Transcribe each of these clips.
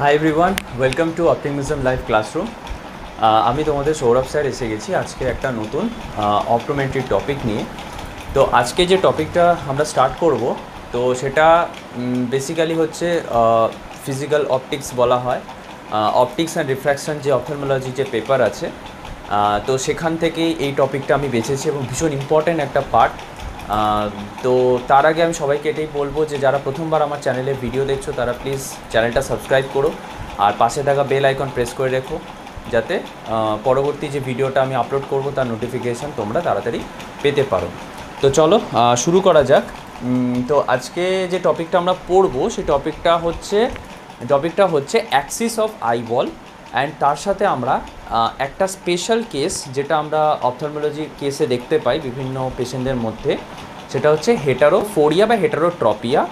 high everyone welcome to optimism life classroom আমি তোমাদের Sourav sir এসে গেছি আজকে একটা নতুন অপ্রোমেন্টারি uh, টপিক নিয়ে তো আজকে যে টপিকটা আমরা স্টার্ট করব তো সেটা বেসিক্যালি হচ্ছে ফিজিক্যাল uh, অপটিক্স বলা হয় অপটিক্স অ্যান্ড রিফ্র্যাকশন যে অপথালমোলজি যে পেপার আছে uh, তো সেখান থেকেই এই টপিকটা আমি বেছেছি এবং ভীষণ ইম্পর্ট্যান্ট একটা পার্ট তো তার আগে আমি সবাইকে এটাই বলবো যে যারা প্রথমবার আমার চ্যানেলে ভিডিও দেখছো তারা প্লিজ চ্যানেলটা সাবস্ক্রাইব করো আর পাশে থাকা বেল আইকন প্রেস করে রেখো যাতে পরবর্তী যে ভিডিওটা আমি আপলোড করব তার নোটিফিকেশান তোমরা তাড়াতাড়ি পেতে পারো তো চলো শুরু করা যাক তো আজকে যে টপিকটা আমরা পড়বো সেই টপিকটা হচ্ছে টপিকটা হচ্ছে অ্যাক্সিস অফ আইবল অ্যান্ড তার সাথে আমরা একটা স্পেশাল কেস যেটা আমরা অপথার্মোলজির কেসে দেখতে পাই বিভিন্ন পেশেন্টদের মধ্যে সেটা হচ্ছে হেটারো ফোরিয়া বা হেটারো ট্রপিয়া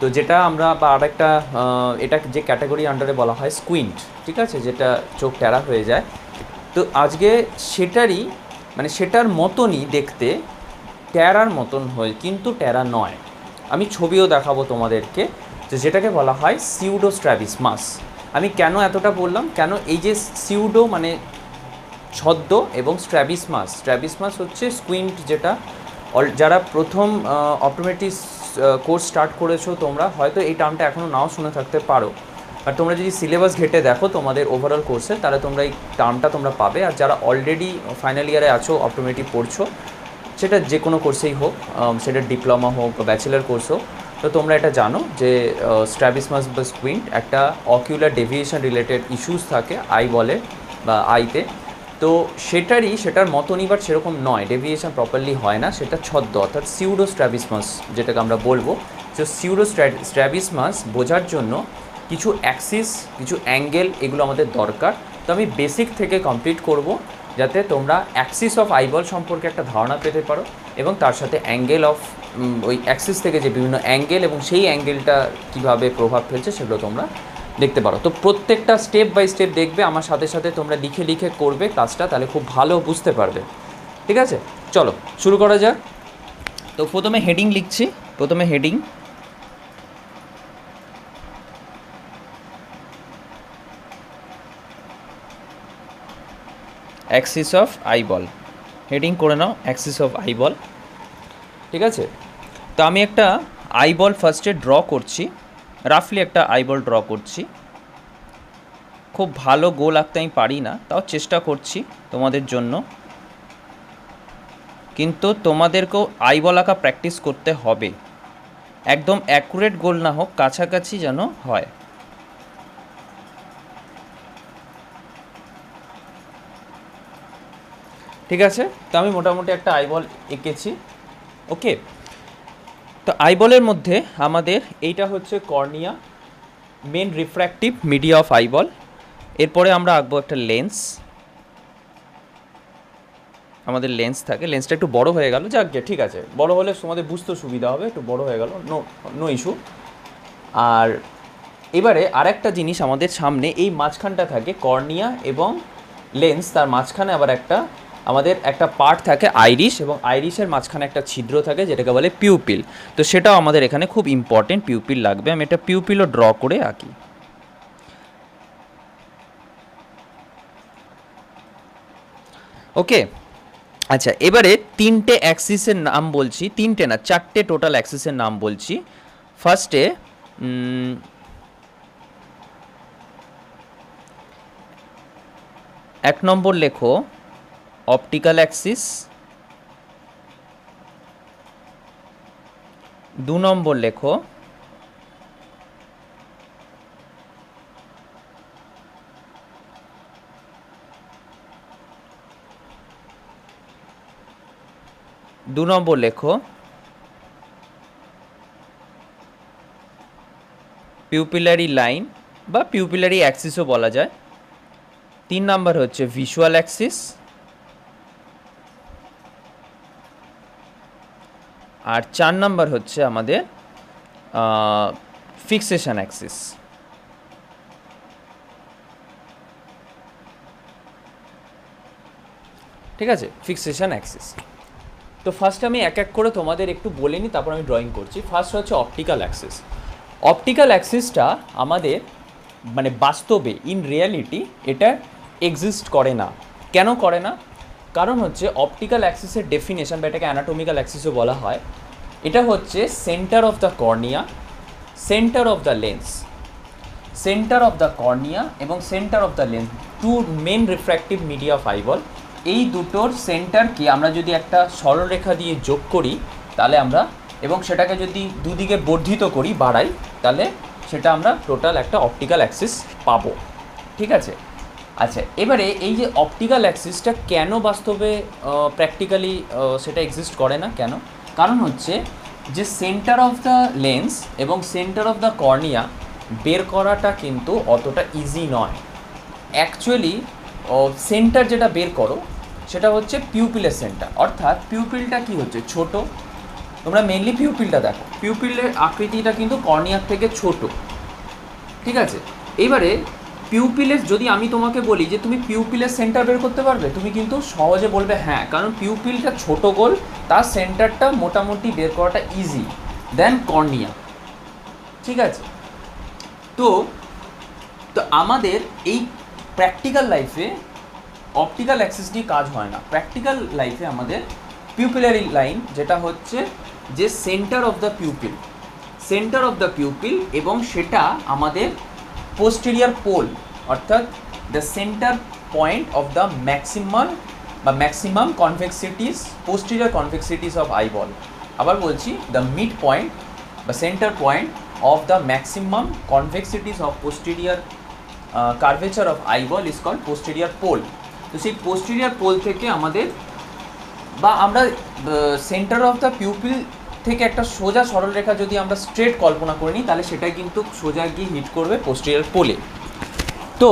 তো যেটা আমরা বা আর একটা এটা যে ক্যাটাগরি আন্ডারে বলা হয় স্কুইন্ট ঠিক আছে যেটা চোখ ট্যারা হয়ে যায় তো আজকে সেটারই মানে সেটার মতনই দেখতে ট্যারার মতন হয় কিন্তু ট্যারা নয় আমি ছবিও দেখাবো তোমাদেরকে যে যেটাকে বলা হয় মাস আমি কেন এতটা বললাম কেন এই যে সিউডো মানে ছদ্ম এবং স্ট্র্যাবিসমাস স্ট্র্যাবিসমাস হচ্ছে স্কুইন্ট যেটা যারা প্রথম অটোমেটিক কোর্স স্টার্ট করেছো তোমরা হয়তো এই টার্মটা এখনও নাও শুনে থাকতে পারো আর তোমরা যদি সিলেবাস ঘেটে দেখো তোমাদের ওভারঅল কোর্সে তাহলে তোমরা এই টার্মটা তোমরা পাবে আর যারা অলরেডি ফাইনাল ইয়ারে আছো অটোমেটিক পড়ছো সেটা যে কোনো কোর্সেই হোক সেটা ডিপ্লোমা হোক বা ব্যাচেলার কোর্স হোক তো তোমরা এটা জানো যে স্ট্র্যাবিসমাস বা স্কুইন্ট একটা অকিউলার ডেভিয়েশন রিলেটেড ইস্যুস থাকে আই বলে বা আইতে তো সেটারই সেটার মতনই বাট সেরকম নয় ডেভিয়েশন প্রপারলি হয় না সেটা ছদ্ম অর্থাৎ সিউডো যেটাকে আমরা বলবো তো সিউডো স্ট্র্যাবিসমাস বোঝার জন্য কিছু অ্যাক্সিস কিছু অ্যাঙ্গেল এগুলো আমাদের দরকার তো আমি বেসিক থেকে কমপ্লিট করব যাতে তোমরা অ্যাক্সিস অফ আইবল সম্পর্কে একটা ধারণা পেতে পারো এবং তার সাথে অ্যাঙ্গেল অফ ওই অ্যাক্সিস থেকে যে বিভিন্ন অ্যাঙ্গেল এবং সেই অ্যাঙ্গেলটা কীভাবে প্রভাব ফেলছে সেগুলো তোমরা দেখতে পারো তো প্রত্যেকটা স্টেপ বাই স্টেপ দেখবে আমার সাথে সাথে তোমরা লিখে লিখে করবে কাজটা তাহলে খুব ভালো বুঝতে পারবে ঠিক আছে চলো শুরু করা যাক তো প্রথমে হেডিং লিখছি প্রথমে heading axis of eyeball heading করে নাও অ্যাক্সিস অফ আইবল ঠিক আছে তো আমি একটা আইবল ফার্স্টে ড্র করছি রাফলি একটা আইবল ড্র করছি খুব ভালো গোল আঁকতে আমি পারি না তাও চেষ্টা করছি তোমাদের জন্য কিন্তু তোমাদেরকেও আইবল আঁকা প্র্যাকটিস করতে হবে একদম অ্যাকুরেট গোল না হোক কাছাকাছি যেন হয় ঠিক আছে তো আমি মোটামুটি একটা আইবল এঁকেছি ওকে তো আইবলের মধ্যে আমাদের এইটা হচ্ছে cornea main refractive media of eyeball এরপরে আমরা আঁকবো একটা লেন্স আমাদের লেন্স থাকে লেন্সটা একটু বড় হয়ে গেল যাক গে ঠিক আছে বড় হলে তোমাদের বুঝতে সুবিধা হবে একটু বড় হয়ে গেল নো নো ইস্যু আর এবারে আরেকটা জিনিস আমাদের সামনে এই মাঝখানটা থাকে কর্নিয়া এবং লেন্স তার মাঝখানে আবার একটা আমাদের একটা পার্ট থাকে আইরিশ এবং আইরিশের মাঝখানে একটা ছিদ্র থাকে যেটাকে বলে পিউপিল তো সেটাও আমাদের এখানে খুব ইম্পর্টেন্ট পিউপিল লাগবে আমি এটা পিউপিলও ড্র করে আঁকি ওকে আচ্ছা এবারে তিনটে অ্যাক্সিসের নাম বলছি তিনটে না চারটে টোটাল অ্যাক্সিসের নাম বলছি ফার্স্টে এক নম্বর লেখো অপটিক্যাল অ্যাক্সিস দু নম্বর লেখো দু নম্বর লেখো পিউপিলারি লাইন বা পিউপিলারি অ্যাক্সিসও বলা যায় তিন নম্বর হচ্ছে ভিজুয়াল অ্যাক্সিস আর চার নাম্বার হচ্ছে আমাদের ফিক্সেশন অ্যাক্সিস ঠিক আছে ফিক্সেশন অ্যাক্সিস তো ফার্স্ট আমি এক এক করে তোমাদের একটু বলে নিই তারপর আমি ড্রয়িং করছি ফার্স্ট হচ্ছে অপটিক্যাল অ্যাক্সিস অপটিক্যাল অ্যাক্সিসটা আমাদের মানে বাস্তবে ইন রিয়ালিটি এটা এক্সিস্ট করে না কেন করে না কারণ হচ্ছে অপটিক্যাল অ্যাক্সিসের ডেফিনেশন বা এটাকে অ্যানাটোমিক্যাল অ্যাক্সিসও বলা হয় এটা হচ্ছে centre of the cornea centre of the lens centre of the cornea এবং centre of the lens two main refractive media of eyeball এই দুটোর সেন্টারকে আমরা যদি একটা সরলরেখা দিয়ে যোগ করি তাহলে আমরা এবং সেটাকে যদি দুদিকে বর্ধিত করি বাড়াই তাহলে সেটা আমরা টোটাল একটা অপটিক্যাল অ্যাক্সিস পাবো ঠিক আছে আচ্ছা এবারে এই যে অপটিক্যাল অ্যাক্সিসটা কেন বাস্তবে প্র্যাকটিক্যালি সেটা এক্সিস্ট করে না কেন কারণ হচ্ছে যে সেন্টার অফ দ্য লেন্স এবং সেন্টার অফ দ্য কর্নিয়া বের করাটা কিন্তু অতটা ইজি নয় অ্যাকচুয়ালি সেন্টার যেটা বের করো সেটা হচ্ছে পিউপিলের সেন্টার অর্থাৎ পিউপিলটা কি হচ্ছে ছোট তোমরা মেনলি পিউপিলটা দেখো পিউপিলের আকৃতিটা কিন্তু কর্নিয়ার থেকে ছোট ঠিক আছে এবারে পিউপিলের যদি আমি তোমাকে বলি যে তুমি পিউপিলের সেন্টার বের করতে পারবে তুমি কিন্তু সহজে বলবে হ্যাঁ কারণ পিউপিলটা ছোট গোল তার সেন্টারটা মোটামুটি বের করাটা ইজি দেন কর্নিয়া ঠিক আছে তো তো আমাদের এই প্র্যাকটিক্যাল লাইফে অপটিক্যাল অ্যাক্সেস নিয়ে কাজ হয় না প্র্যাকটিক্যাল লাইফে আমাদের পিউপিলারি লাইন যেটা হচ্ছে যে centre of the pupil centre of the pupil এবং সেটা আমাদের পোস্টেরিয়ার পোল অর্থাৎ the centre point of the maximum বা maximum convexities posterior convexities of eyeball আবার বলছি দ্য মিড পয়েন্ট বা centre point of the maximum convexities of posterior curvature of eyeball is call posterior pole তো সেই posterior pole থেকে আমাদের বা আমরা সেন্টার অফ দ্য পিউপিল থেকে একটা সোজা সরল রেখা যদি আমরা স্ট্রেট কল্পনা করে নিই তাহলে সেটা কিন্তু সোজা গিয়ে হিট করবে পোস্টেরিয়ার পোলে তো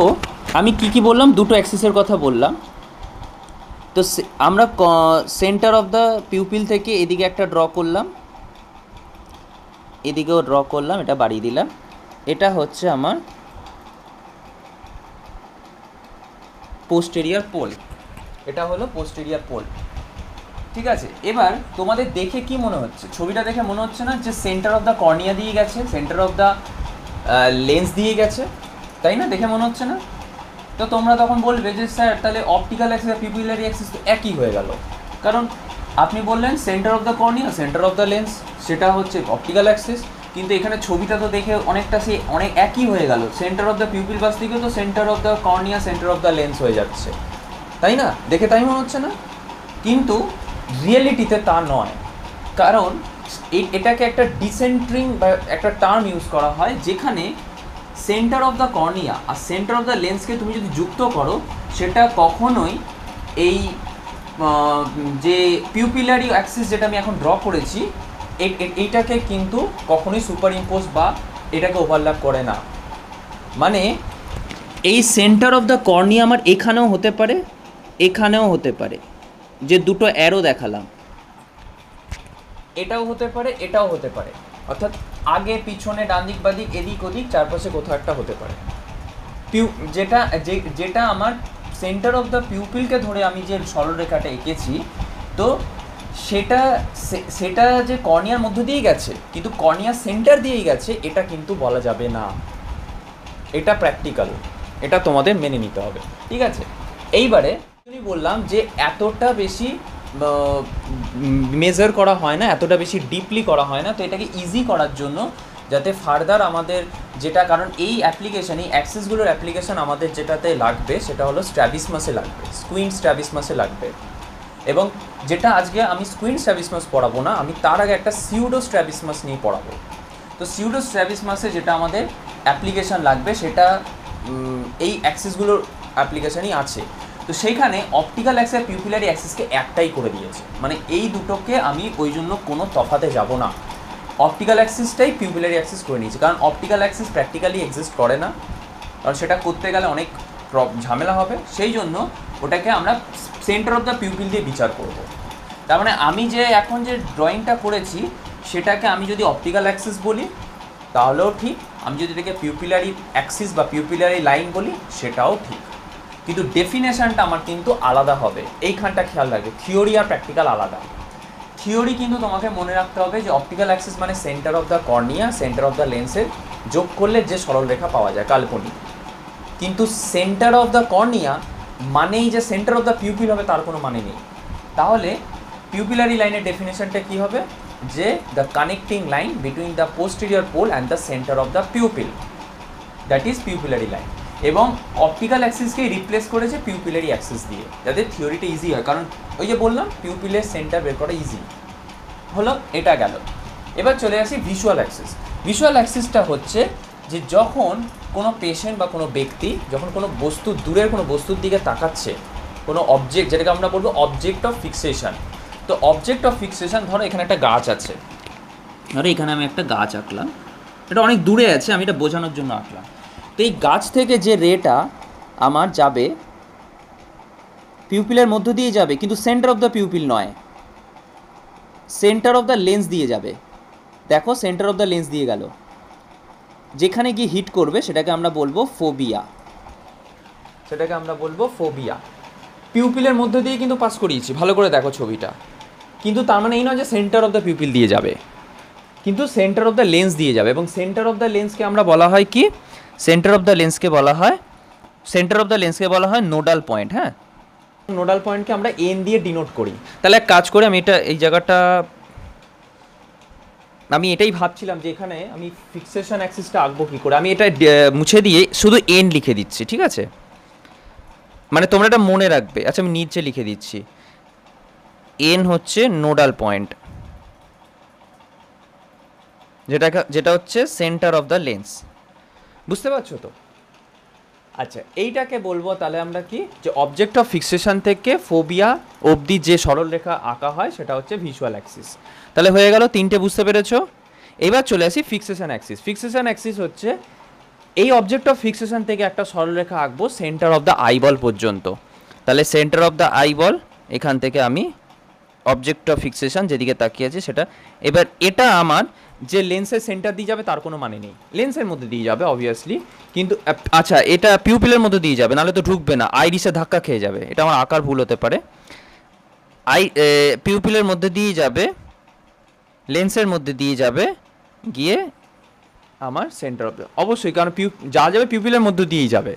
আমি কি কি বললাম দুটো অ্যাক্সিসের কথা বললাম তো আমরা সেন্টার অফ দ্য পিউপিল থেকে এদিকে একটা ড্র করলাম এদিকেও ড্র করলাম এটা বাড়িয়ে দিলাম এটা হচ্ছে আমার পোস্টেরিয়ার পোল এটা হলো পোস্টেরিয়ার পোল ঠিক আছে এবার তোমাদের দেখে কি মনে হচ্ছে ছবিটা দেখে মনে হচ্ছে না যে সেন্টার অফ দ্য কর্নিয়া দিয়ে গেছে সেন্টার অফ দ্য লেন্স দিয়ে গেছে তাই না দেখে মনে হচ্ছে না তো তোমরা তখন বলবে যে স্যার তাহলে অপটিক্যাল অ্যাক্সিস আর পিপুলারি অ্যাক্সিস তো একই হয়ে গেল কারণ আপনি বললেন centre of the cornea centre of the lens সেটা হচ্ছে অপটিক্যাল অ্যাক্সিস কিন্তু এখানে ছবিটা তো দেখে অনেকটা সেই অনেক একই হয়ে গেল সেন্টার অফ দ্য পিপুল বাস থেকেও তো centre of the cornea centre of the lens হয়ে যাচ্ছে তাই না দেখে তাই মনে হচ্ছে না কিন্তু রিয়েলিটিতে তা নয় কারণ এটাকে একটা ডিসেন্ট্রিং বা একটা টার্ম ইউজ করা হয় যেখানে সেন্টার অফ দ্য কর্নিয়া আর সেন্টার অফ দ্য লেন্সকে তুমি যদি যুক্ত করো সেটা কখনোই এই যে পিউপিলারি অ্যাক্সিস যেটা আমি এখন ড্র করেছি এইটাকে কিন্তু কখনোই সুপার ইম্পোজ বা এটাকে ওভারল্যাপ করে না মানে এই সেন্টার অফ দ্য কর্নিয়া আমার এখানেও হতে পারে এখানেও হতে পারে যে দুটো অ্যারো দেখালাম এটাও হতে পারে এটাও হতে পারে অর্থাৎ আগে পিছনে ডান দিক বাদিক এদিক ওদিক চারপাশে কোথাও একটা হতে পারে পিউ যেটা যে যেটা আমার সেন্টার অফ দ্য পিউপিলকে ধরে আমি যে সরলরেখাটা এঁকেছি তো সেটা সেটা যে কর্নিয়ার মধ্য দিয়েই গেছে কিন্তু কর্নিয়ার সেন্টার দিয়েই গেছে এটা কিন্তু বলা যাবে না এটা প্র্যাকটিক্যাল এটা তোমাদের মেনে নিতে হবে ঠিক আছে এইবারে বললাম যে এতটা বেশি মেজার করা হয় না এতটা বেশি ডিপলি করা হয় না তো এটাকে ইজি করার জন্য যাতে ফার্দার আমাদের যেটা কারণ এই অ্যাপ্লিকেশান এই অ্যাক্সেসগুলোর অ্যাপ্লিকেশান আমাদের যেটাতে লাগবে সেটা হলো মাসে লাগবে স্কুইন মাসে লাগবে এবং যেটা আজকে আমি স্কুইন মাস পড়াবো না আমি তার আগে একটা সিউডো মাস নিয়ে পড়াবো তো সিউডো মাসে যেটা আমাদের অ্যাপ্লিকেশান লাগবে সেটা এই অ্যাক্সেসগুলোর অ্যাপ্লিকেশানই আছে তো সেইখানে অপটিক্যাল অ্যাক্স আর পিউপিলারি অ্যাক্সেসকে একটাই করে দিয়েছে মানে এই দুটোকে আমি ওই জন্য কোনো তফাতে যাব না অপটিক্যাল অ্যাক্সিসটাই পিউপিলারি অ্যাক্সেস করে নিয়েছে কারণ অপটিক্যাল অ্যাক্সিস প্র্যাকটিক্যালি এক্সিস্ট করে না কারণ সেটা করতে গেলে অনেক ঝামেলা হবে সেই জন্য ওটাকে আমরা সেন্টার অফ দ্য পিউপিল দিয়ে বিচার করব তার মানে আমি যে এখন যে ড্রয়িংটা করেছি সেটাকে আমি যদি অপটিক্যাল অ্যাক্সিস বলি তাহলেও ঠিক আমি যদি এটাকে পিউপিলারি অ্যাক্সিস বা পিউপিলারি লাইন বলি সেটাও ঠিক কিন্তু ডেফিনেশানটা আমার কিন্তু আলাদা হবে এইখানটা খেয়াল রাখবে থিওরি আর প্র্যাকটিক্যাল আলাদা থিওরি কিন্তু তোমাকে মনে রাখতে হবে যে অপটিক্যাল অ্যাক্সিস মানে centre of the cornea centre of the লেন্সের যোগ করলে যে সরল রেখা পাওয়া যায় কাল্পনিক কিন্তু সেন্টার অফ দ্য কর্নিয়া মানেই যে সেন্টার অফ দ্য পিউপিল হবে তার কোনো মানে নেই তাহলে পিউপিলারি লাইনের ডেফিনেশনটা কী হবে যে the connecting line between the posterior pole and the centre of the pupil that is pupillary line এবং অপটিক্যাল অ্যাক্সিসকে রিপ্লেস করেছে পিউপিলারি অ্যাক্সিস দিয়ে যাতে থিওরিটা ইজি হয় কারণ ওই যে বললাম পিউপিলের সেন্টার বের করা ইজি হলো এটা গেল এবার চলে আসি ভিজুয়াল অ্যাক্সিস ভিজুয়াল অ্যাক্সিসটা হচ্ছে যে যখন কোনো পেশেন্ট বা কোনো ব্যক্তি যখন কোনো বস্তু দূরের কোনো বস্তুর দিকে তাকাচ্ছে কোনো অবজেক্ট যেটাকে আমরা বলবো অবজেক্ট অফ ফিক্সেশন তো অবজেক্ট অফ ফিক্সেশন ধরো এখানে একটা গাছ আছে ধরো এখানে আমি একটা গাছ আঁকলাম এটা অনেক দূরে আছে আমি এটা বোঝানোর জন্য আঁকলাম তো এই গাছ থেকে যে রেটা আমার যাবে পিউপিলের মধ্য দিয়ে যাবে কিন্তু সেন্টার অফ দ্য পিউপিল নয় সেন্টার অফ দ্য লেন্স দিয়ে যাবে দেখো সেন্টার অফ দ্য লেন্স দিয়ে গেল যেখানে গিয়ে হিট করবে সেটাকে আমরা বলবো ফোবিয়া সেটাকে আমরা বলবো ফোবিয়া পিউপিলের মধ্যে দিয়ে কিন্তু পাস করিয়েছি ভালো করে দেখো ছবিটা কিন্তু তার মানে এই নয় যে সেন্টার অফ দ্য পিউপিল দিয়ে যাবে কিন্তু সেন্টার অফ দ্য লেন্স দিয়ে যাবে এবং সেন্টার অফ দ্য লেন্সকে আমরা বলা হয় কি সেন্টার অফ দ্য লেন্সকে বলা হয় সেন্টার অফ দ্য লেন্সকে বলা হয় নোডাল পয়েন্ট হ্যাঁ নোডাল পয়েন্টকে আমরা এন দিয়ে ডিনোট করি তাহলে এক কাজ করে আমি এটা এই জায়গাটা আমি এটাই ভাবছিলাম যে এখানে আমি ফিক্সেশন অ্যাক্সিসটা আঁকবো কী করে আমি এটা মুছে দিয়ে শুধু এন লিখে দিচ্ছি ঠিক আছে মানে তোমরা এটা মনে রাখবে আচ্ছা আমি নিচে লিখে দিচ্ছি এন হচ্ছে নোডাল পয়েন্ট যেটা যেটা হচ্ছে সেন্টার অফ দ্য লেন্স বুঝতে পারছো তো আচ্ছা এইটাকে বলবো তাহলে আমরা কি যে অবজেক্ট অফ ফিক্সেশন থেকে ফোবিয়া অবধি যে সরলরেখা আঁকা হয় সেটা হচ্ছে ভিজুয়াল অ্যাক্সিস তাহলে হয়ে গেল তিনটে বুঝতে পেরেছো এবার চলে আসি ফিক্সেশন অ্যাক্সিস ফিক্সেশন অ্যাক্সিস হচ্ছে এই অবজেক্ট অফ ফিক্সেশন থেকে একটা সরলরেখা আঁকবো সেন্টার অফ দ্য আইবল পর্যন্ত তাহলে সেন্টার অফ দ্য আইবল এখান থেকে আমি অবজেক্ট অফ ফিক্সেশন যেদিকে তাকিয়ে আছি সেটা এবার এটা আমার যে লেন্সের সেন্টার দিয়ে যাবে তার কোনো মানে নেই লেন্সের মধ্যে দিয়ে যাবে অবভিয়াসলি কিন্তু আচ্ছা এটা পিউপিলের মধ্যে দিয়ে যাবে নাহলে তো ঢুকবে না আইরিসে ধাক্কা খেয়ে যাবে এটা আমার আকার ভুল হতে পারে আই পিউপিলের মধ্যে দিয়ে যাবে লেন্সের মধ্যে দিয়ে যাবে গিয়ে আমার সেন্টার অফ অবশ্যই কারণ পিউ যা যাবে পিউপিলের মধ্যে দিয়েই যাবে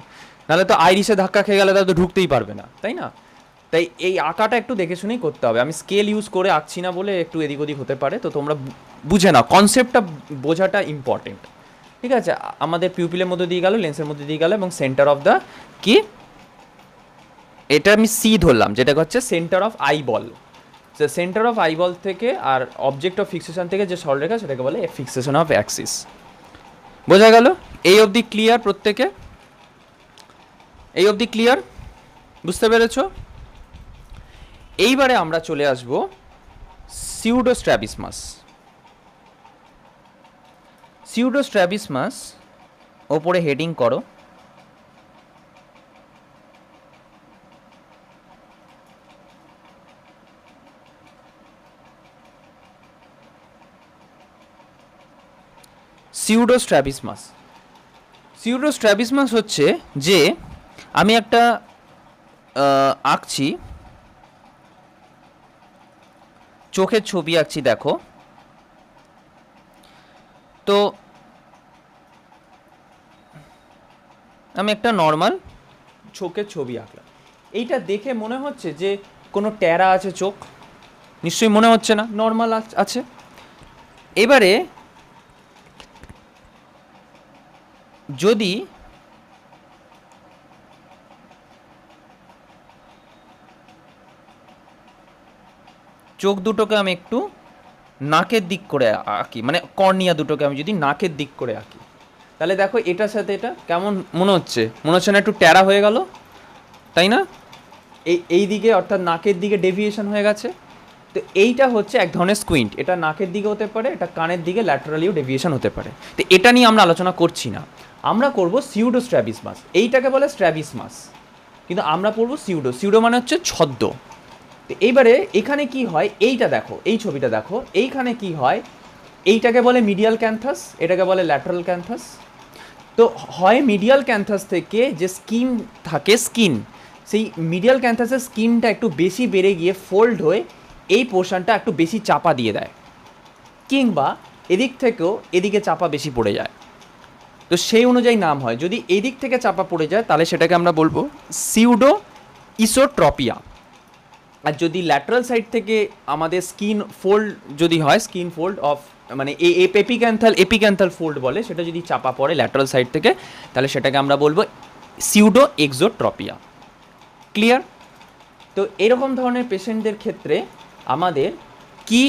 নাহলে তো আইরিসে ধাক্কা খেয়ে গেলে তাহলে তো ঢুকতেই পারবে না তাই না তাই এই আঁকাটা একটু দেখে শুনেই করতে হবে আমি স্কেল ইউজ করে আঁকছি না বলে একটু এদিক ওদিক হতে পারে তো তোমরা বুঝে নাও কনসেপ্টটা বোঝাটা ইম্পর্টেন্ট ঠিক আছে আমাদের পিউপিলের মধ্যে দিয়ে গেল লেন্সের মধ্যে দিয়ে গেল এবং সেন্টার অফ দ্য কি এটা আমি সি ধরলাম যেটা হচ্ছে centre of eyeball centre of eyeball থেকে আর অবজেক্ট অফ ফিক্সেশন থেকে যে সরলরেখা সেটাকে বলে ফিক্সেশন অফ অ্যাক্সিস বোঝা গেল এই অবধি ক্লিয়ার প্রত্যেকে এই অবধি ক্লিয়ার বুঝতে পেরেছো এইবারে আমরা চলে আসব সিউডোস্ট্র্যাবিসমাস সিউডোস্ট্র্যাবিসমাস ওপরে হেডিং করো সিউডোস্ট্র্যাবিসমাস সিউডোস্ট্র্যাবিসমাস হচ্ছে যে আমি একটা আঁকছি চোখের ছবি আঁকছি দেখো তো আমি একটা নর্মাল চোখের ছবি আঁকলাম এইটা দেখে মনে হচ্ছে যে কোনো ট্যারা আছে চোখ নিশ্চয়ই মনে হচ্ছে না নর্মাল আছে এবারে যদি চোখ দুটোকে আমি একটু নাকের দিক করে আঁকি মানে কর্নিয়া দুটোকে আমি যদি নাকের দিক করে আঁকি তাহলে দেখো এটার সাথে এটা কেমন মনে হচ্ছে মনে হচ্ছে না একটু ট্যারা হয়ে গেল তাই না এই এই দিকে অর্থাৎ নাকের দিকে ডেভিয়েশন হয়ে গেছে তো এইটা হচ্ছে এক ধরনের স্কুইন্ট এটা নাকের দিকে হতে পারে এটা কানের দিকে ল্যাটারালিও ডেভিয়েশন হতে পারে তো এটা নিয়ে আমরা আলোচনা করছি না আমরা করব সিউডো স্ট্র্যাবিসমাস এইটাকে বলে স্ট্র্যাবিসমাস কিন্তু আমরা পড়বো সিউডো সিউডো মানে হচ্ছে ছদ্ম তো এইবারে এখানে কি হয় এইটা দেখো এই ছবিটা দেখো এইখানে কি হয় এইটাকে বলে মিডিয়াল ক্যান্থাস এটাকে বলে ল্যাটারাল ক্যান্থাস তো হয় মিডিয়াল ক্যান্থাস থেকে যে স্কিন থাকে স্কিন সেই মিডিয়াল ক্যান্থাসের স্কিনটা একটু বেশি বেড়ে গিয়ে ফোল্ড হয়ে এই পোর্শনটা একটু বেশি চাপা দিয়ে দেয় কিংবা এদিক থেকেও এদিকে চাপা বেশি পড়ে যায় তো সেই অনুযায়ী নাম হয় যদি এদিক থেকে চাপা পড়ে যায় তাহলে সেটাকে আমরা বলবো সিউডো ইসোট্রপিয়া আর যদি ল্যাটারাল সাইড থেকে আমাদের স্কিন ফোল্ড যদি হয় স্কিন ফোল্ড অফ মানে এ এপিক্যান্থাল এপিক্যান্থাল ফোল্ড বলে সেটা যদি চাপা পড়ে ল্যাটারাল সাইড থেকে তাহলে সেটাকে আমরা বলবো সিউডো এক্সোট্রপিয়া ক্লিয়ার তো এরকম ধরনের পেশেন্টদের ক্ষেত্রে আমাদের কি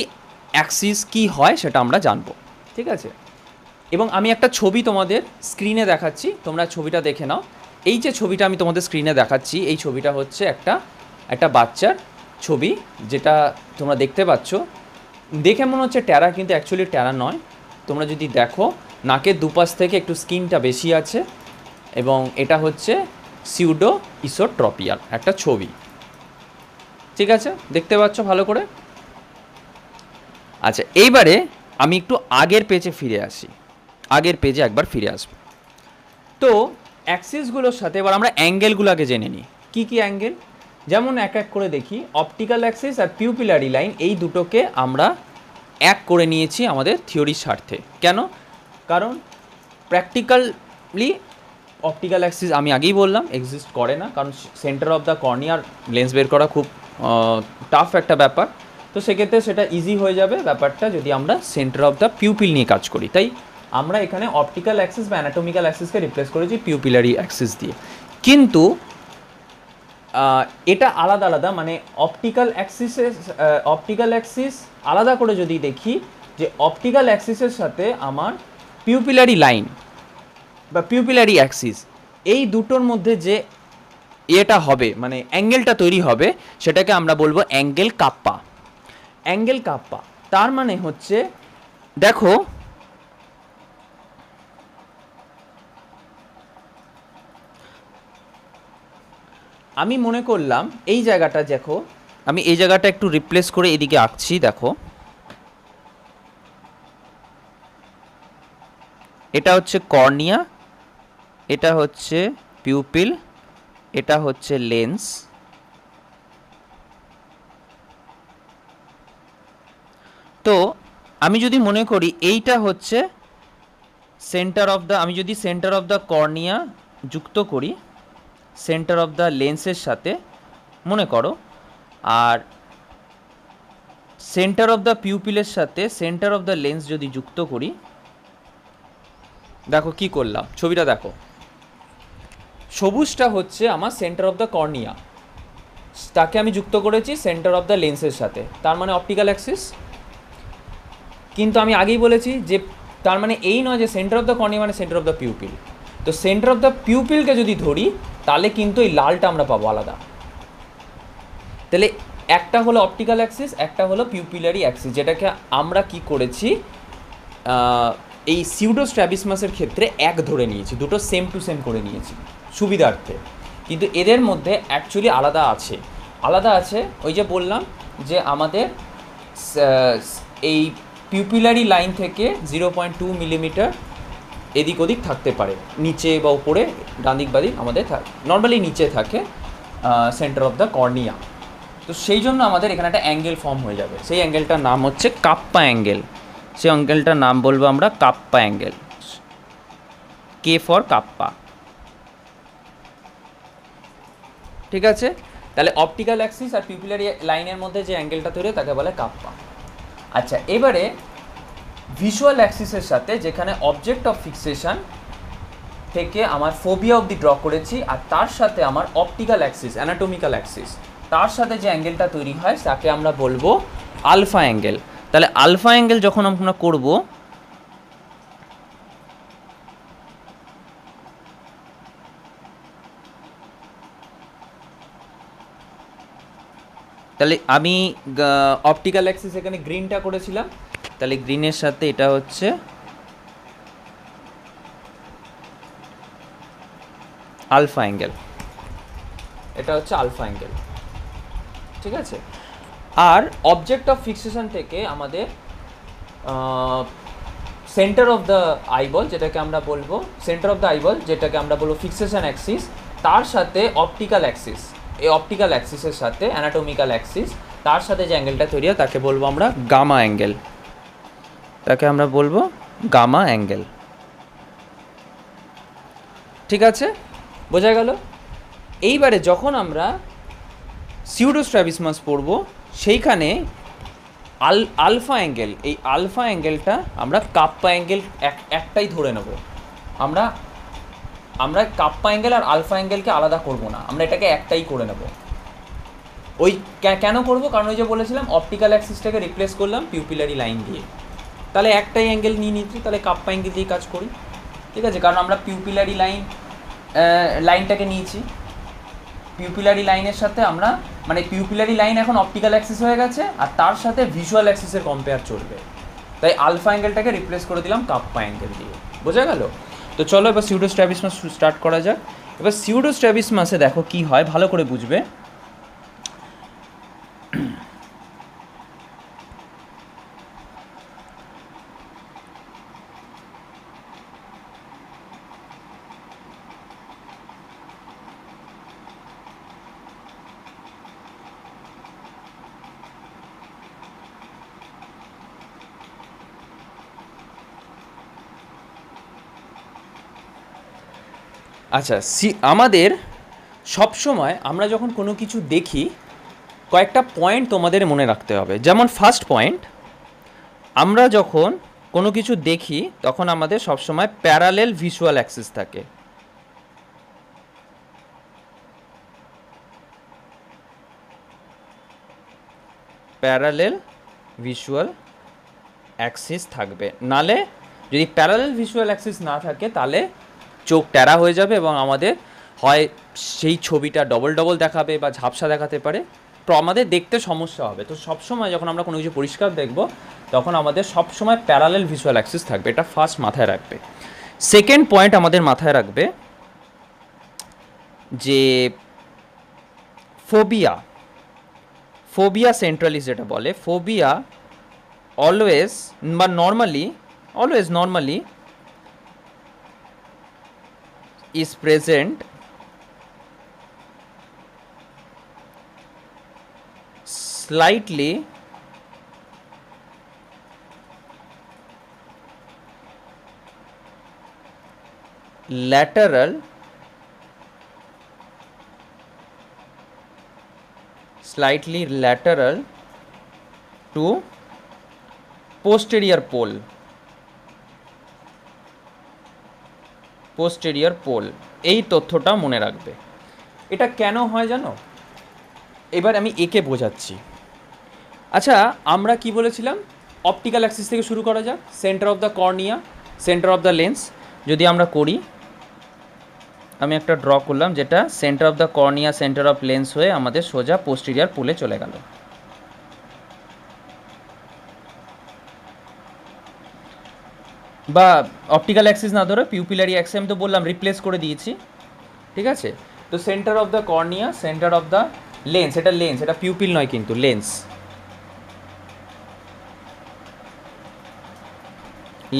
অ্যাক্সিস কি হয় সেটা আমরা জানবো ঠিক আছে এবং আমি একটা ছবি তোমাদের স্ক্রিনে দেখাচ্ছি তোমরা ছবিটা দেখে নাও এই যে ছবিটা আমি তোমাদের স্ক্রিনে দেখাচ্ছি এই ছবিটা হচ্ছে একটা একটা বাচ্চার ছবি যেটা তোমরা দেখতে পাচ্ছ দেখে মনে হচ্ছে ট্যারা কিন্তু অ্যাকচুয়ালি ট্যারা নয় তোমরা যদি দেখো নাকের দুপাশ থেকে একটু স্কিনটা বেশি আছে এবং এটা হচ্ছে সিউডো ইসোট্রপিয়াল একটা ছবি ঠিক আছে দেখতে পাচ্ছ ভালো করে আচ্ছা এইবারে আমি একটু আগের পেজে ফিরে আসি আগের পেজে একবার ফিরে আসবো তো অ্যাক্সিসগুলোর সাথে এবার আমরা অ্যাঙ্গেলগুলো আগে জেনে নিই কী কী অ্যাঙ্গেল যেমন এক এক করে দেখি অপটিক্যাল অ্যাক্সিস আর পিউপিলারি লাইন এই দুটোকে আমরা এক করে নিয়েছি আমাদের থিওরির স্বার্থে কেন কারণ প্র্যাকটিক্যালি অপটিক্যাল অ্যাক্সিস আমি আগেই বললাম এক্সিস্ট করে না কারণ সেন্টার অফ দ্য কর্নিয়ার লেন্স বের করা খুব টাফ একটা ব্যাপার তো সেক্ষেত্রে সেটা ইজি হয়ে যাবে ব্যাপারটা যদি আমরা সেন্টার অফ দ্য পিউপিল নিয়ে কাজ করি তাই আমরা এখানে অপটিক্যাল অ্যাক্সিস বা অ্যানাটমিক্যাল অ্যাক্সিসকে রিপ্লেস করেছি পিউপিলারি অ্যাক্সিস দিয়ে কিন্তু এটা আলাদা আলাদা মানে অপটিক্যাল অ্যাক্সিসের অপটিক্যাল অ্যাক্সিস আলাদা করে যদি দেখি যে অপটিক্যাল অ্যাক্সিসের সাথে আমার পিউপিলারি লাইন বা পিউপিলারি অ্যাক্সিস এই দুটোর মধ্যে যে ইয়েটা হবে মানে অ্যাঙ্গেলটা তৈরি হবে সেটাকে আমরা বলবো অ্যাঙ্গেল কাপ্পা অ্যাঙ্গেল কাপ্পা তার মানে হচ্ছে দেখো আমি মনে করলাম এই জায়গাটা দেখো আমি এই জায়গাটা একটু রিপ্লেস করে এদিকে আঁকছি দেখো এটা হচ্ছে কর্নিয়া এটা হচ্ছে পিউপিল এটা হচ্ছে লেন্স তো আমি যদি মনে করি এইটা হচ্ছে সেন্টার অফ দ্য আমি যদি সেন্টার অফ দ্য কর্নিয়া যুক্ত করি সেন্টার অফ দ্য লেন্সের সাথে মনে করো আর সেন্টার অফ দ্য পিউপিলের সাথে সেন্টার অফ দ্য লেন্স যদি যুক্ত করি দেখো কি করলাম ছবিটা দেখো সবুজটা হচ্ছে আমার সেন্টার অফ দ্য কর্নিয়া তাকে আমি যুক্ত করেছি সেন্টার অফ দ্য লেন্সের সাথে তার মানে অপটিক্যাল অ্যাক্সিস কিন্তু আমি আগেই বলেছি যে তার মানে এই নয় যে সেন্টার অফ দ্য কর্নিয়া মানে সেন্টার অফ দ্য পিউপিল তো সেন্টার অফ দ্য পিউপিলকে যদি ধরি তাহলে কিন্তু এই লালটা আমরা পাবো আলাদা তাহলে একটা হলো অপটিক্যাল অ্যাক্সিস একটা হলো পিউপিলারি অ্যাক্সিস যেটাকে আমরা কি করেছি এই সিউডোস্ট্র্যাবিসমাসের ক্ষেত্রে এক ধরে নিয়েছি দুটো সেম টু সেম করে নিয়েছি সুবিধার্থে কিন্তু এদের মধ্যে অ্যাকচুয়ালি আলাদা আছে আলাদা আছে ওই যে বললাম যে আমাদের এই পিউপিলারি লাইন থেকে জিরো পয়েন্ট টু মিলিমিটার এদিক ওদিক থাকতে পারে নিচে বা উপরে ডান দিক বাদিক আমাদের নর্মালি নিচে থাকে সেন্টার অফ দ্য কর্নিয়া তো সেই জন্য আমাদের এখানে একটা অ্যাঙ্গেল ফর্ম হয়ে যাবে সেই অ্যাঙ্গেলটার নাম হচ্ছে কাপ্পা অ্যাঙ্গেল সেই অ্যাঙ্গেলটার নাম বলবো আমরা kappa angle K for kappa ঠিক আছে তাহলে অপটিক্যাল অ্যাক্সিস আর পিপুলার লাইনের মধ্যে যে অ্যাঙ্গেলটা তৈরি তাকে বলে কাপ্পা আচ্ছা এবারে ভিজুয়াল অ্যাক্সিসের সাথে যেখানে অবজেক্ট অফ ফিক্সেশান থেকে আমার ফোবিয়া দি ড্র করেছি আর তার সাথে আমার অপটিক্যাল অ্যাক্সিস অ্যানাটোমিক্যাল অ্যাক্সিস তার সাথে যে অ্যাঙ্গেলটা তৈরি হয় তাকে আমরা বলবো আলফা অ্যাঙ্গেল তাহলে আলফা অ্যাঙ্গেল যখন আমরা করব তাহলে আমি অপটিক্যাল অ্যাক্সিস এখানে গ্রিনটা করেছিলাম তাহলে গ্রিনের সাথে এটা হচ্ছে আলফা অ্যাঙ্গেল এটা হচ্ছে আলফা অ্যাঙ্গেল ঠিক আছে আর অবজেক্ট অফ ফিক্সেশন থেকে আমাদের সেন্টার অফ দ্য আইবল যেটাকে আমরা বলবো সেন্টার অফ দ্য আইবল যেটাকে আমরা বলবো ফিক্সেশন অ্যাক্সিস তার সাথে অপটিক্যাল অ্যাক্সিস এই অপটিক্যাল অ্যাক্সিসের সাথে অ্যানাটমিক্যাল অ্যাক্সিস তার সাথে যে অ্যাঙ্গেলটা তৈরি হয় তাকে বলবো আমরা গামা অ্যাঙ্গেল তাকে আমরা বলবো গামা অ্যাঙ্গেল ঠিক আছে বোঝা গেল এইবারে যখন আমরা সিউডো স্ট্র্যাবিসমাস পড়ব সেইখানে আল আলফা অ্যাঙ্গেল এই আলফা অ্যাঙ্গেলটা আমরা কাপ্পা অ্যাঙ্গেল এক একটাই ধরে নেব আমরা আমরা কাপ্পা অ্যাঙ্গেল আর আলফা অ্যাঙ্গেলকে আলাদা করব না আমরা এটাকে একটাই করে নেব ওই কেন করব কারণ ওই যে বলেছিলাম অপটিক্যাল অ্যাক্সিসটাকে রিপ্লেস করলাম পিউপিলারি লাইন দিয়ে তাহলে একটাই অ্যাঙ্গেল নিয়ে নিচ্ছি তাহলে কাপ্পা অ্যাঙ্গেল দিয়ে কাজ করি ঠিক আছে কারণ আমরা পিউপিলারি লাইন লাইনটাকে নিয়েছি পিউপিলারি লাইনের সাথে আমরা মানে পিউপিলারি লাইন এখন অপটিক্যাল অ্যাক্সিস হয়ে গেছে আর তার সাথে ভিজুয়াল অ্যাক্সিসের কম্পেয়ার চলবে তাই আলফা অ্যাঙ্গেলটাকে রিপ্লেস করে দিলাম কাপ্পা অ্যাঙ্গেল দিয়ে বোঝা গেল তো চলো এবার সিউডো মাস স্টার্ট করা যাক এবার সিউডো মাসে দেখো কি হয় ভালো করে বুঝবে আচ্ছা সি আমাদের সবসময় আমরা যখন কোনো কিছু দেখি কয়েকটা পয়েন্ট তোমাদের মনে রাখতে হবে যেমন ফার্স্ট পয়েন্ট আমরা যখন কোনো কিছু দেখি তখন আমাদের সবসময় প্যারালেল ভিজুয়াল অ্যাক্সেস থাকে প্যারালেল ভিজুয়াল অ্যাক্সিস থাকবে নালে যদি প্যারালেল ভিজুয়াল অ্যাক্সিস না থাকে তাহলে চোখ ট্যারা হয়ে যাবে এবং আমাদের হয় সেই ছবিটা ডবল ডবল দেখাবে বা ঝাপসা দেখাতে পারে তো আমাদের দেখতে সমস্যা হবে তো সবসময় যখন আমরা কোনো কিছু পরিষ্কার দেখব তখন আমাদের সবসময় প্যারালেল ভিজুয়াল অ্যাক্সিস থাকবে এটা ফার্স্ট মাথায় রাখবে সেকেন্ড পয়েন্ট আমাদের মাথায় রাখবে যে ফোবিয়া ফোবিয়া সেন্ট্রালি যেটা বলে ফোবিয়া অলওয়েজ বা normally always normally is present slightly lateral slightly lateral to posterior pole posterior pole এই তথ্যটা মনে রাখবে এটা কেন হয় জানো এবার আমি একে বোঝাচ্ছি আচ্ছা আমরা কি বলেছিলাম অপটিক্যাল অ্যাক্সিস থেকে শুরু করা যাক centre of the cornea centre of the lens যদি আমরা করি আমি একটা ড্র করলাম যেটা centre of the cornea centre of lens হয়ে আমাদের সোজা পোস্টেরিয়ার পোলে চলে গেল বা অপটিক্যাল অ্যাক্সিস না ধরে পিউপিলারি অ্যাক্সিস আমি তো বললাম রিপ্লেস করে দিয়েছি ঠিক আছে তো centre of the cornea centre of the lens এটা লেন্স এটা পিউপিল নয় কিন্তু lens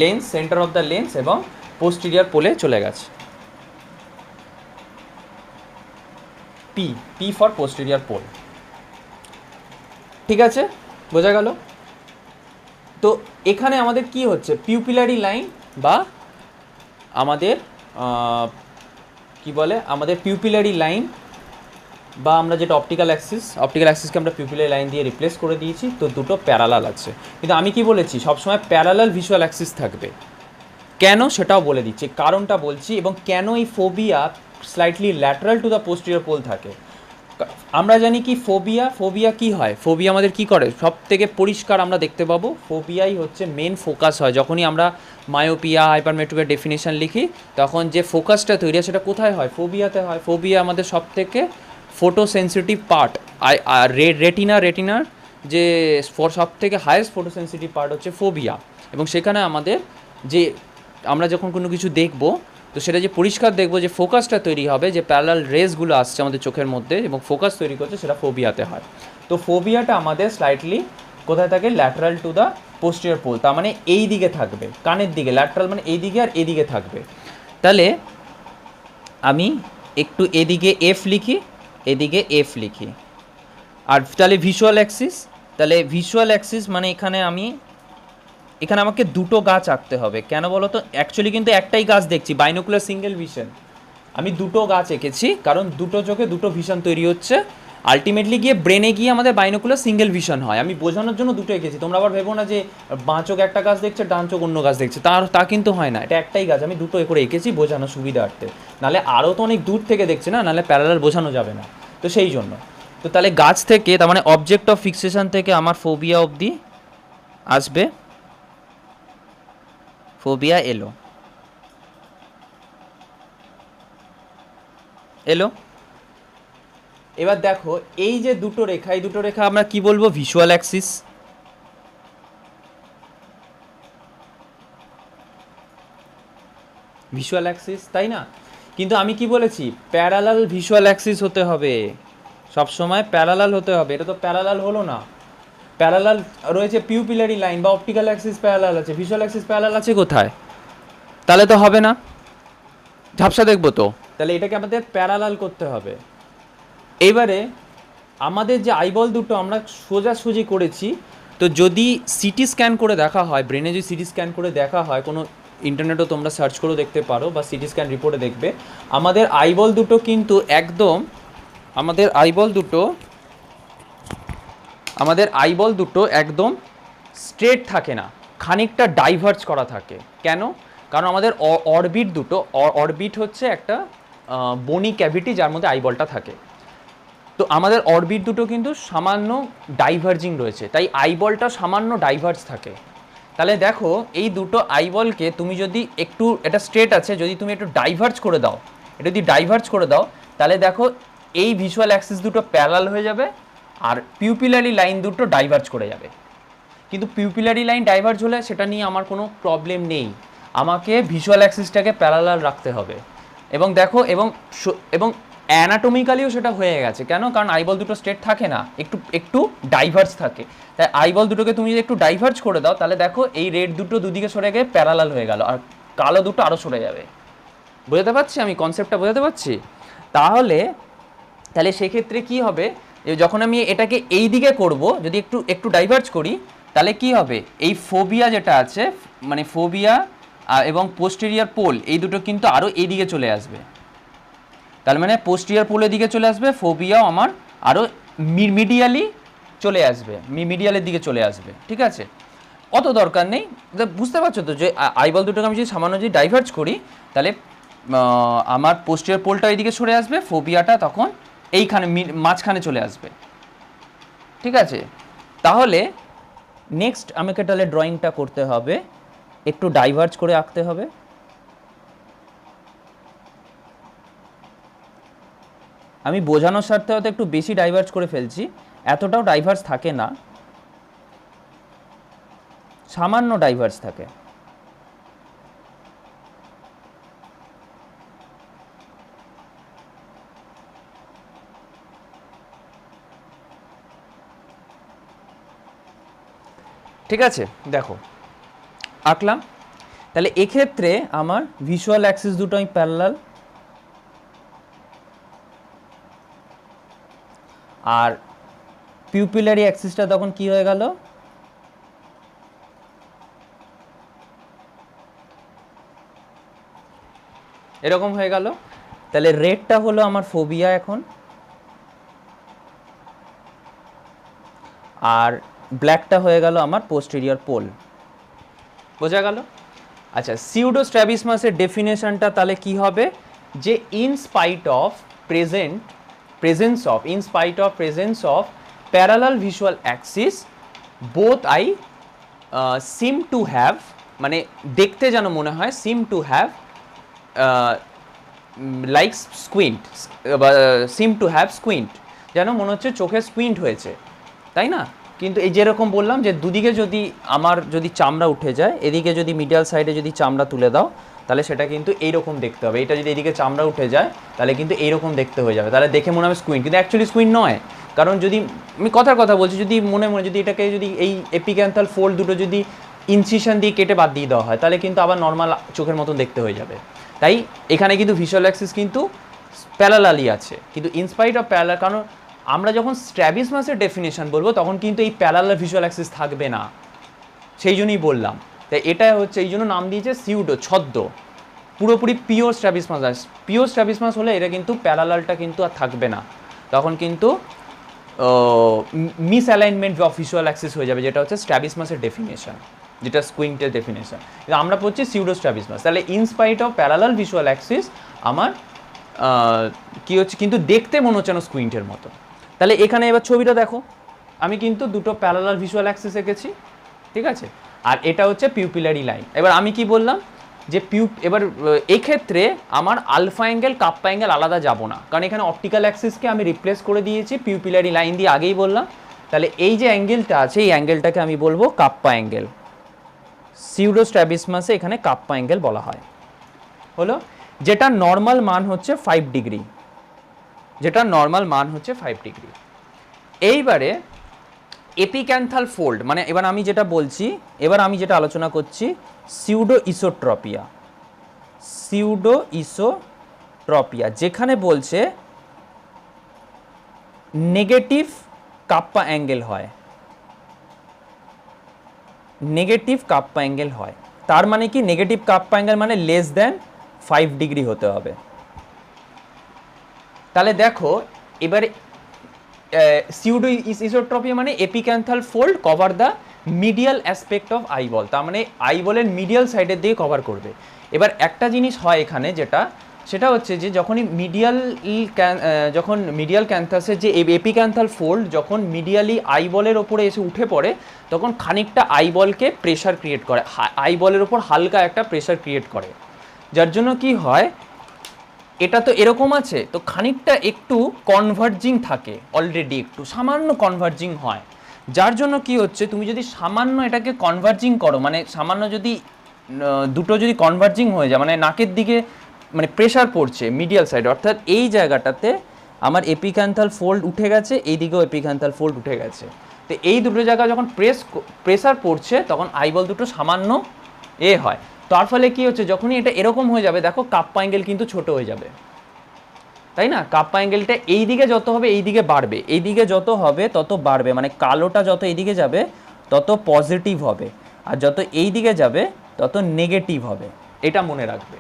lens centre of the lens এবং পোস্টিরিয়ার পোলে চলে গেছে P P for posterior pole ঠিক আছে বোঝা গেল তো এখানে আমাদের কি হচ্ছে পিউপিলারি লাইন বা আমাদের কি বলে আমাদের পিউপিলারি লাইন বা আমরা যেটা অপটিক্যাল অ্যাক্সিস অপটিক্যাল অ্যাক্সিসকে আমরা পিউপিলারি লাইন দিয়ে রিপ্লেস করে দিয়েছি তো দুটো প্যারালাল আছে কিন্তু আমি কি বলেছি সবসময় প্যারালাল ভিজুয়াল অ্যাক্সিস থাকবে কেন সেটাও বলে দিচ্ছি কারণটা বলছি এবং কেন এই fovea slightly lateral to the posterior pole থাকে আমরা জানি কি ফোবিয়া ফোবিয়া কি হয় ফোবিয়া আমাদের কি করে সব থেকে পরিষ্কার আমরা দেখতে পাবো ফোবিয়াই হচ্ছে মেন ফোকাস হয় যখনই আমরা মায়োপিয়া হাইপারমেট্রোপিয়ার ডেফিনেশান লিখি তখন যে ফোকাসটা তৈরি হয় সেটা কোথায় হয় ফোবিয়াতে হয় ফোবিয়া আমাদের সব থেকে ফোটোসেন্সিটিভ পার্ট আর রেটিনা রেটিনার যে সব থেকে হায়েস্ট ফোটোসেন্সিটিভ পার্ট হচ্ছে ফোবিয়া এবং সেখানে আমাদের যে আমরা যখন কোনো কিছু দেখবো তো সেটা যে পরিষ্কার দেখবো যে ফোকাসটা তৈরি হবে যে প্যারাল রেসগুলো আসছে আমাদের চোখের মধ্যে এবং ফোকাস তৈরি করছে সেটা ফোবিয়াতে হয় তো ফোবিয়াটা আমাদের স্লাইটলি কোথায় থাকে lateral to the posterior pole তার মানে এই দিকে থাকবে কানের দিকে ল্যাটারাল মানে এই দিকে আর এদিকে থাকবে তাহলে আমি একটু এদিকে এফ লিখি এদিকে এফ লিখি আর তাহলে ভিজুয়াল অ্যাক্সিস তাহলে ভিজুয়াল অ্যাক্সিস মানে এখানে আমি এখানে আমাকে দুটো গাছ আঁকতে হবে কেন বলো তো অ্যাকচুয়ালি কিন্তু একটাই গাছ দেখছি বাইনোকুলার সিঙ্গেল ভিশন আমি দুটো গাছ এঁকেছি কারণ দুটো চোখে দুটো ভিশন তৈরি হচ্ছে আলটিমেটলি গিয়ে ব্রেনে গিয়ে আমাদের বাইনোকুলার সিঙ্গেল ভিশন হয় আমি বোঝানোর জন্য দুটো এঁকেছি তোমরা আবার ভেবো না যে বাঁ চোখ একটা গাছ দেখছে ডান চোখ অন্য গাছ দেখছে তার তা কিন্তু হয় না এটা একটাই গাছ আমি দুটো করে এঁকেছি বোঝানোর সুবিধার্থে নাহলে আরও তো অনেক দূর থেকে দেখছে না নাহলে প্যারালাল বোঝানো যাবে না তো সেই জন্য তো তাহলে গাছ থেকে তার মানে অবজেক্ট অফ ফিক্সেশন থেকে আমার ফোবিয়া অবধি আসবে ফোবিয়া এলো এলো এবার দেখো এই যে দুটো রেখা এই দুটো রেখা আমরা কি বলবো ভিজুয়াল অ্যাক্সিস ভিজুয়াল অ্যাক্সিস তাই না কিন্তু আমি কি বলেছি প্যারালাল ভিজুয়াল অ্যাক্সিস হতে হবে সবসময় প্যারালাল হতে হবে এটা তো প্যারালাল হলো না প্যারালাল রয়েছে পিউপিলারি লাইন বা অপটিক্যাল অ্যাক্সিস প্যারালাল আছে ভিজুয়াল অ্যাক্সিস প্যারালাল আছে কোথায় তাহলে তো হবে না ঝাপসা দেখবো তো তাহলে এটাকে আমাদের প্যারালাল করতে হবে এবারে আমাদের যে আইবল দুটো আমরা সোজাসুজি করেছি তো যদি সিটি স্ক্যান করে দেখা হয় ব্রেনে যদি সিটি স্ক্যান করে দেখা হয় কোনো ইন্টারনেটও তোমরা সার্চ করেও দেখতে পারো বা সিটি স্ক্যান রিপোর্টে দেখবে আমাদের আইবল দুটো কিন্তু একদম আমাদের আইবল দুটো আমাদের আইবল দুটো একদম স্ট্রেট থাকে না খানিকটা ডাইভার্জ করা থাকে কেন কারণ আমাদের অরবিট দুটো অরবিট হচ্ছে একটা বনি ক্যাভিটি যার মধ্যে আইবলটা থাকে তো আমাদের অরবিট দুটো কিন্তু সামান্য ডাইভার্জিং রয়েছে তাই আইবলটা সামান্য ডাইভার্জ থাকে তাহলে দেখো এই দুটো আইবলকে তুমি যদি একটু এটা স্ট্রেট আছে যদি তুমি একটু ডাইভার্জ করে দাও এটা যদি ডাইভার্জ করে দাও তাহলে দেখো এই ভিজুয়াল অ্যাক্সিস দুটো প্যারাল হয়ে যাবে আর পিউপিলারি লাইন দুটো ডাইভার্জ করে যাবে কিন্তু পিউপিলারি লাইন ডাইভার্জ হলে সেটা নিয়ে আমার কোনো প্রবলেম নেই আমাকে ভিজুয়াল অ্যাক্সিসটাকে প্যারালাল রাখতে হবে এবং দেখো এবং এবং অ্যানাটমিক্যালিও সেটা হয়ে গেছে কেন কারণ আইবল দুটো স্ট্রেট থাকে না একটু একটু ডাইভার্স থাকে তাই আইবল দুটোকে তুমি যদি একটু ডাইভার্স করে দাও তাহলে দেখো এই রেড দুটো দুদিকে সরে গিয়ে প্যারালাল হয়ে গেল আর কালো দুটো আরও সরে যাবে বোঝাতে পারছি আমি কনসেপ্টটা বোঝাতে পারছি তাহলে তাহলে সেক্ষেত্রে কি হবে যখন আমি এটাকে এই দিকে করব যদি একটু একটু ডাইভার্জ করি তাহলে কি হবে এই ফোবিয়া যেটা আছে মানে ফোবিয়া এবং পোস্টেরিয়ার পোল এই দুটো কিন্তু আরও এই দিকে চলে আসবে তার মানে পোস্টেরিয়ার পোলের দিকে চলে আসবে ফোবিয়াও আমার আরও মিডিয়ালি চলে আসবে মিডিয়ালের দিকে চলে আসবে ঠিক আছে অত দরকার নেই বুঝতে পারছো তো যে আইবল দুটোকে আমি যদি সামান্য যদি ডাইভার্জ করি তাহলে আমার পোস্টিয়ার পোলটা এইদিকে সরে আসবে ফোবিয়াটা তখন এইখানে মাঝখানে চলে আসবে ঠিক আছে তাহলে নেক্সট আমাকে তাহলে ড্রয়িংটা করতে হবে একটু ডাইভার্জ করে আঁকতে হবে আমি বোঝানোর স্বার্থে হয়তো একটু বেশি ডাইভার্জ করে ফেলছি এতটাও ডাইভার্স থাকে না সামান্য ডাইভার্স থাকে ঠিক আছে দেখো আঁকলাম তাহলে এক্ষেত্রে আমার ভিজুয়াল অ্যাক্সিস দুটো আমি প্যারালাল আর পিউপিলারি অ্যাক্সিসটা তখন কি হয়ে গেল এরকম হয়ে গেল তাহলে রেডটা হলো আমার ফোবিয়া এখন আর ব্ল্যাকটা হয়ে গেল আমার পোস্টেরিয়ার পোল বোঝা গেল আচ্ছা সিউডো স্ট্র্যাবিসমাসের ডেফিনেশনটা তাহলে কি হবে যে in spite of present presence of in spite of presence of parallel visual axis both eye seem to have মানে দেখতে যেন মনে হয় seem to have like squint seem to have squint যেন মনে হচ্ছে চোখে স্কুইন্ট হয়েছে তাই না কিন্তু এই যেরকম বললাম যে দুদিকে যদি আমার যদি চামড়া উঠে যায় এদিকে যদি মিডিয়াল সাইডে যদি চামড়া তুলে দাও তাহলে সেটা কিন্তু এইরকম দেখতে হবে এটা যদি এদিকে চামড়া উঠে যায় তাহলে কিন্তু এইরকম দেখতে হয়ে যাবে তাহলে দেখে মনে হবে স্কুইন কিন্তু অ্যাকচুয়ালি স্কুইন নয় কারণ যদি আমি কথার কথা বলছি যদি মনে মনে যদি এটাকে যদি এই এপিক্যান্থাল ফোল্ড দুটো যদি ইনসিশন দিয়ে কেটে বাদ দিয়ে দেওয়া হয় তাহলে কিন্তু আবার নর্মাল চোখের মতন দেখতে হয়ে যাবে তাই এখানে কিন্তু ভিশুয়াল অ্যাক্সিস কিন্তু প্যালালালি আছে কিন্তু ইনস্পাইট অফ প্যারালাল কারণ আমরা যখন স্ট্র্যাবিসমাসের ডেফিনেশন বলবো তখন কিন্তু এই প্যারালাল ভিজুয়াল অ্যাক্সিস থাকবে না সেই জন্যই বললাম তাই এটা হচ্ছে এই জন্য নাম দিয়েছে সিউডো ছদ্ম পুরোপুরি pure strabismus as pure strabismus হলে এটা কিন্তু প্যারালালটা কিন্তু আর থাকবে না তখন কিন্তু misalignment of visual axis হয়ে যাবে যেটা হচ্ছে স্ট্র্যাবিসমাসের ডেফিনেশন যেটা স্কুইংটের ডেফিনেশন কিন্তু আমরা পড়ছি সিউডো স্ট্র্যাবিসমাস তাহলে in spite of parallel visual axis আমার কী হচ্ছে কিন্তু দেখতে মনে হচ্ছে না স্কুইন্টের মতো তাহলে এখানে এবার ছবিটা দেখো আমি কিন্তু দুটো প্যারালাল ভিজুয়াল অ্যাক্সেস এঁকেছি ঠিক আছে আর এটা হচ্ছে পিউপিলারি লাইন এবার আমি কি বললাম যে পিউ এবার এক্ষেত্রে আমার আলফা অ্যাঙ্গেল কাপ্পা অ্যাঙ্গেল আলাদা যাব না কারণ এখানে অপটিক্যাল অ্যাক্সিসকে আমি রিপ্লেস করে দিয়েছি পিউপিলারি লাইন দিয়ে আগেই বললাম তাহলে এই যে অ্যাঙ্গেলটা আছে এই অ্যাঙ্গেলটাকে আমি বলবো কাপ্পা অ্যাঙ্গেল সিউডো স্ট্র্যাবিসমাসে এখানে কাপ্পা অ্যাঙ্গেল বলা হয় হলো যেটা নর্মাল মান হচ্ছে ফাইভ ডিগ্রি যেটা নর্মাল মান হচ্ছে ফাইভ ডিগ্রি এইবারে এপিক্যান্থাল ফোল্ড মানে এবার আমি যেটা বলছি এবার আমি যেটা আলোচনা করছি সিউডো ইসোট্রপিয়া সিউডো ইসোট্রপিয়া যেখানে বলছে নেগেটিভ কাপ্পা অ্যাঙ্গেল হয় নেগেটিভ কাপ্পা অ্যাঙ্গেল হয় তার মানে কি নেগেটিভ কাপ্পা অ্যাঙ্গেল মানে লেস দেন ফাইভ ডিগ্রি হতে হবে তাহলে দেখো এবার সিউডো ইসোট্রপি মানে epicanthal fold cover the medial aspect of eyeball তার মানে আইবলের মিডিয়াল সাইডের দিয়ে কভার করবে এবার একটা জিনিস হয় এখানে যেটা সেটা হচ্ছে যে যখনই মিডিয়াল যখন মিডিয়াল ক্যান্থাসের যে এপিক্যান্থাল ফোল্ড যখন মিডিয়ালি আইবলের ওপরে এসে উঠে পড়ে তখন খানিকটা আইবলকে প্রেশার ক্রিয়েট করে আইবলের ওপর হালকা একটা প্রেশার ক্রিয়েট করে যার জন্য কি হয় এটা তো এরকম আছে তো খানিকটা একটু কনভার্জিং থাকে অলরেডি একটু সামান্য কনভার্জিং হয় যার জন্য কি হচ্ছে তুমি যদি সামান্য এটাকে কনভার্জিং করো মানে সামান্য যদি দুটো যদি কনভার্জিং হয়ে যায় মানে নাকের দিকে মানে প্রেশার পড়ছে মিডিয়াল সাইড অর্থাৎ এই জায়গাটাতে আমার এপিক্যান্থাল ফোল্ড উঠে গেছে এই দিকেও এপিক্যান্থাল ফোল্ড উঠে গেছে তো এই দুটো জায়গা যখন প্রেস প্রেসার পড়ছে তখন আইবল দুটো সামান্য এ হয় তার ফলে কী হচ্ছে যখনই এটা এরকম হয়ে যাবে দেখো কাপ্পা অ্যাঙ্গেল কিন্তু ছোট হয়ে যাবে তাই না কাপ্পা অ্যাঙ্গেলটা এই দিকে যত হবে এই দিকে বাড়বে এই দিকে যত হবে তত বাড়বে মানে কালোটা যত এই দিকে যাবে তত পজিটিভ হবে আর যত এই দিকে যাবে তত নেগেটিভ হবে এটা মনে রাখবে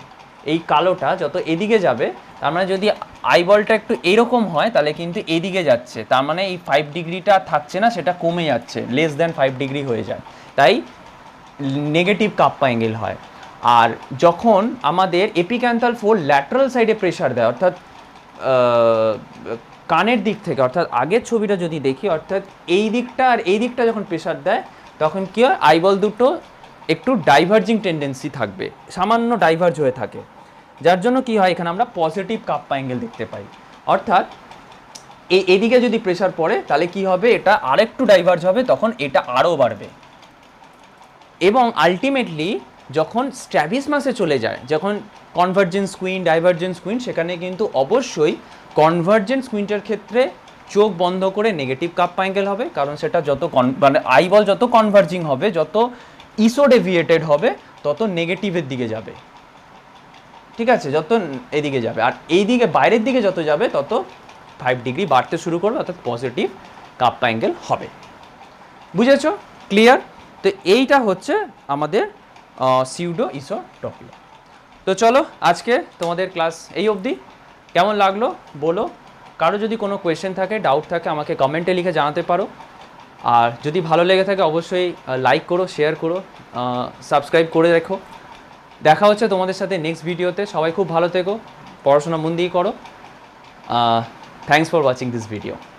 এই কালোটা যত এদিকে যাবে তার মানে যদি আইবলটা একটু এরকম হয় তাহলে কিন্তু এদিকে যাচ্ছে তার মানে এই ফাইভ ডিগ্রিটা থাকছে না সেটা কমে যাচ্ছে লেস দ্যান ফাইভ ডিগ্রি হয়ে যায় তাই নেগেটিভ কাপ্পা অ্যাঙ্গেল হয় আর যখন আমাদের এপিক্যান্থাল ফোর ল্যাটারাল সাইডে প্রেশার দেয় অর্থাৎ কানের দিক থেকে অর্থাৎ আগের ছবিটা যদি দেখি অর্থাৎ এই দিকটা আর এই দিকটা যখন প্রেশার দেয় তখন কী হয় আইবল দুটো একটু ডাইভার্জিং টেন্ডেন্সি থাকবে সামান্য ডাইভার্জ হয়ে থাকে যার জন্য কি হয় এখানে আমরা পজিটিভ কাপ্পা অ্যাঙ্গেল দেখতে পাই অর্থাৎ এই এদিকে যদি প্রেশার পড়ে তাহলে কি হবে এটা আরেকটু ডাইভার্জ হবে তখন এটা আরও বাড়বে এবং আলটিমেটলি যখন মাসে চলে যায় যখন কনভার্জেন্স কুইন ডাইভার্জেন্স কুইন সেখানে কিন্তু অবশ্যই কনভার্জেন্স কুইনটার ক্ষেত্রে চোখ বন্ধ করে নেগেটিভ কাপ অ্যাঙ্গেল হবে কারণ সেটা যত মানে আই বল যত কনভার্জিং হবে যত ইসোডেভিয়েটেড হবে তত নেগেটিভের দিকে যাবে ঠিক আছে যত এদিকে যাবে আর এই দিকে বাইরের দিকে যত যাবে তত ফাইভ ডিগ্রি বাড়তে শুরু করবে অর্থাৎ পজিটিভ কাপ অ্যাঙ্গেল হবে বুঝেছ ক্লিয়ার তো এইটা হচ্ছে আমাদের সিউডো ইসোটকিও তো চলো আজকে তোমাদের ক্লাস এই অবধি কেমন লাগলো বলো কারো যদি কোনো কোয়েশ্চেন থাকে ডাউট থাকে আমাকে কমেন্টে লিখে জানাতে পারো আর যদি ভালো লেগে থাকে অবশ্যই লাইক করো শেয়ার করো সাবস্ক্রাইব করে রেখো দেখা হচ্ছে তোমাদের সাথে নেক্সট ভিডিওতে সবাই খুব ভালো থেকো পড়াশোনা মন দিয়ে করো thanks for watching this video